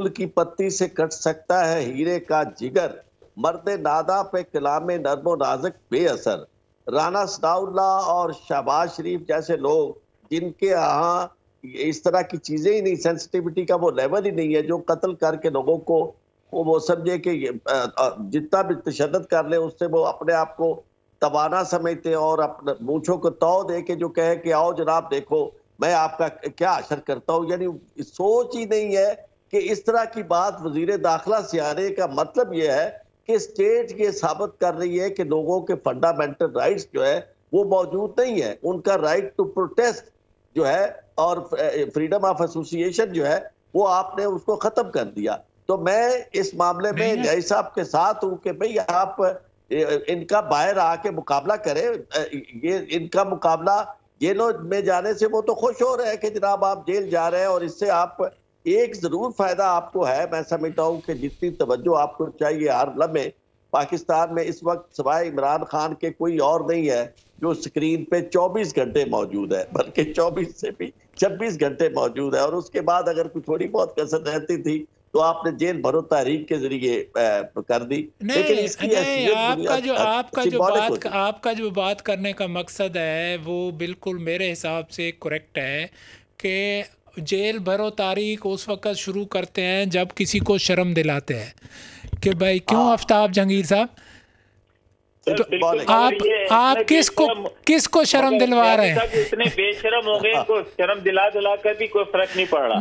फूल की पत्ती से कट सकता है हीरे का जिगर मर्द नादा पे कलाम नरमो नाजक बेअसर राना सदाउल्ला और शहबाज शरीफ जैसे लोग जिनके यहाँ इस तरह की चीज़ें ही नहीं सेंसिटिविटी का वो लेवल ही नहीं है जो कत्ल करके लोगों को वो वो समझे कि जितना भी तशद कर ले उससे वो अपने आप को तबाना समझते और अपने मूछों को तो दे के जो कहे कि आओ जनाब देखो मैं आपका क्या असर करता हूँ यानी सोच ही नहीं है कि इस तरह की बात वजीर दाखिला आने का मतलब यह है कि स्टेट ये साबित कर रही है कि लोगों के फंडामेंटल राइट्स जो है वो मौजूद नहीं है उनका राइट टू प्रोटेस्ट जो है और फ्रीडम ऑफ एसोसिएशन जो है वो आपने उसको खत्म कर दिया तो मैं इस मामले में जय साहब के साथ हूँ कि भाई आप इनका बाहर आके मुकाबला करें ये इनका मुकाबला जेलों में जाने से वो तो खुश हो रहे हैं कि जनाब आप जेल जा रहे हैं और इससे आप एक जरूर फायदा आपको है मैं समझता हूँ कि जितनी तवज्जो आपको चाहिए हर लम्हे पाकिस्तान में इस वक्त सवाए इमरान खान के कोई और नहीं है जो स्क्रीन पे 24 घंटे मौजूद है बल्कि 24 से भी 26 घंटे मौजूद है और उसके बाद अगर कुछ थोड़ी बहुत कसर रहती थी तो आपने जेल भरो तहरीक के जरिए कर दी लेकिन इसकी नहीं, आपका जो आपका जो बात आपका जो बात करने का मकसद है वो बिल्कुल मेरे हिसाब से करेक्ट है कि जेल भरो तारीख उस वक़्त शुरू करते हैं जब किसी को शर्म दिलाते हैं कि भाई क्यों हाँ। आफ्ताब जहांगीर साहब तो आप आप मतलब किस को किस को शर्म दिलवा रहे हैं इतने बेशरम हो गए इनको शर्म दिला दिला कर भी कोई फर्क नहीं पड़ रहा